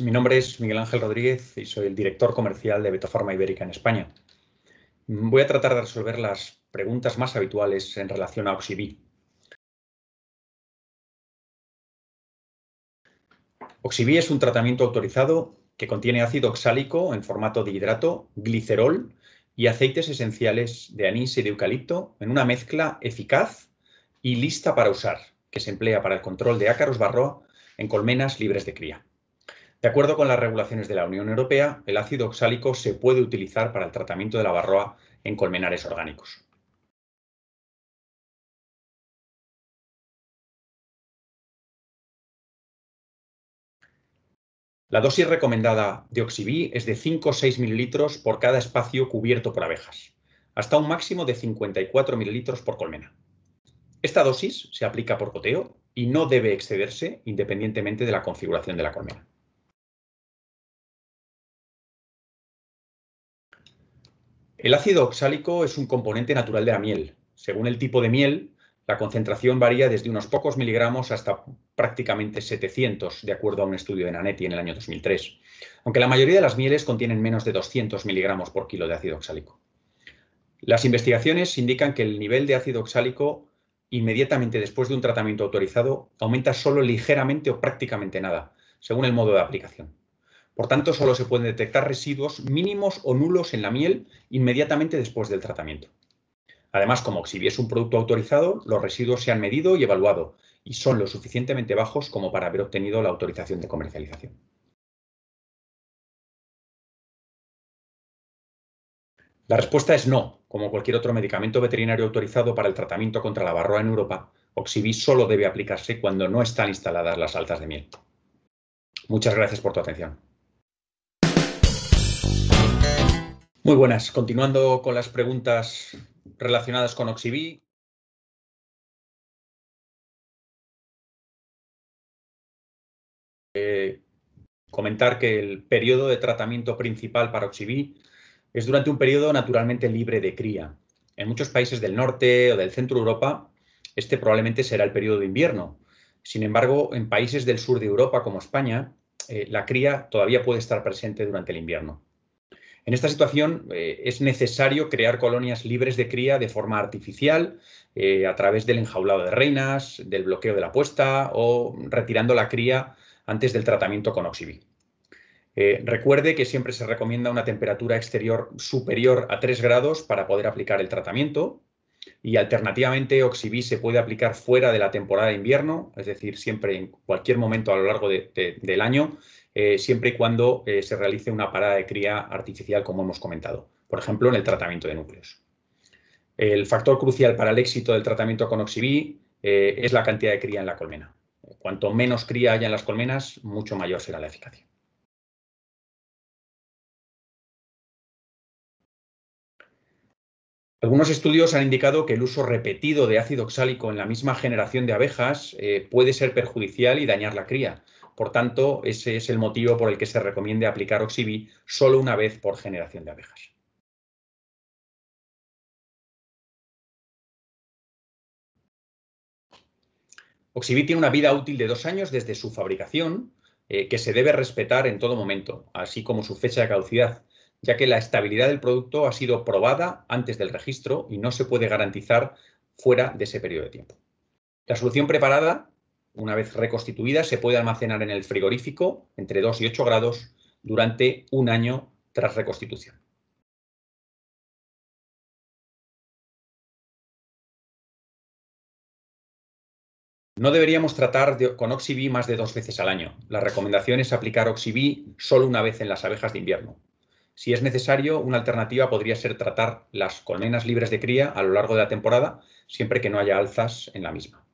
mi nombre es Miguel Ángel Rodríguez y soy el director comercial de Betafarma Ibérica en España. Voy a tratar de resolver las preguntas más habituales en relación a oxibí. Oxibí es un tratamiento autorizado que contiene ácido oxálico en formato de hidrato, glicerol y aceites esenciales de anís y de eucalipto en una mezcla eficaz y lista para usar, que se emplea para el control de ácaros barroa en colmenas libres de cría. De acuerdo con las regulaciones de la Unión Europea, el ácido oxálico se puede utilizar para el tratamiento de la barroa en colmenares orgánicos. La dosis recomendada de Oxibí es de 5 o 6 mililitros por cada espacio cubierto por abejas, hasta un máximo de 54 mililitros por colmena. Esta dosis se aplica por coteo y no debe excederse independientemente de la configuración de la colmena. El ácido oxálico es un componente natural de la miel. Según el tipo de miel, la concentración varía desde unos pocos miligramos hasta prácticamente 700, de acuerdo a un estudio de Nanetti en el año 2003, aunque la mayoría de las mieles contienen menos de 200 miligramos por kilo de ácido oxálico. Las investigaciones indican que el nivel de ácido oxálico inmediatamente después de un tratamiento autorizado aumenta solo ligeramente o prácticamente nada, según el modo de aplicación. Por tanto, solo se pueden detectar residuos mínimos o nulos en la miel inmediatamente después del tratamiento. Además, como Oxibis es un producto autorizado, los residuos se han medido y evaluado y son lo suficientemente bajos como para haber obtenido la autorización de comercialización. La respuesta es no. Como cualquier otro medicamento veterinario autorizado para el tratamiento contra la barroa en Europa, Oxibis solo debe aplicarse cuando no están instaladas las altas de miel. Muchas gracias por tu atención. Muy buenas. Continuando con las preguntas relacionadas con Oxiví, eh, comentar que el periodo de tratamiento principal para Oxiví es durante un periodo naturalmente libre de cría. En muchos países del norte o del centro de Europa, este probablemente será el periodo de invierno. Sin embargo, en países del sur de Europa como España, eh, la cría todavía puede estar presente durante el invierno. En esta situación eh, es necesario crear colonias libres de cría de forma artificial eh, a través del enjaulado de reinas, del bloqueo de la puesta o retirando la cría antes del tratamiento con oxibi eh, recuerde que siempre se recomienda una temperatura exterior superior a 3 grados para poder aplicar el tratamiento y alternativamente Oxybee se puede aplicar fuera de la temporada de invierno, es decir, siempre en cualquier momento a lo largo del año, eh, siempre y cuando eh, se realice una parada de cría artificial, como hemos comentado, por ejemplo, en el tratamiento de núcleos. El factor crucial para el éxito del tratamiento con Oxybee eh, es la cantidad de cría en la colmena. Cuanto menos cría haya en las colmenas, mucho mayor será la eficacia. Algunos estudios han indicado que el uso repetido de ácido oxálico en la misma generación de abejas eh, puede ser perjudicial y dañar la cría. Por tanto, ese es el motivo por el que se recomiende aplicar Oxibi solo una vez por generación de abejas. Oxibi tiene una vida útil de dos años desde su fabricación, eh, que se debe respetar en todo momento, así como su fecha de caducidad ya que la estabilidad del producto ha sido probada antes del registro y no se puede garantizar fuera de ese periodo de tiempo. La solución preparada, una vez reconstituida, se puede almacenar en el frigorífico entre 2 y 8 grados durante un año tras reconstitución. No deberíamos tratar con OxyB más de dos veces al año. La recomendación es aplicar OxyB solo una vez en las abejas de invierno, si es necesario, una alternativa podría ser tratar las colmenas libres de cría a lo largo de la temporada, siempre que no haya alzas en la misma.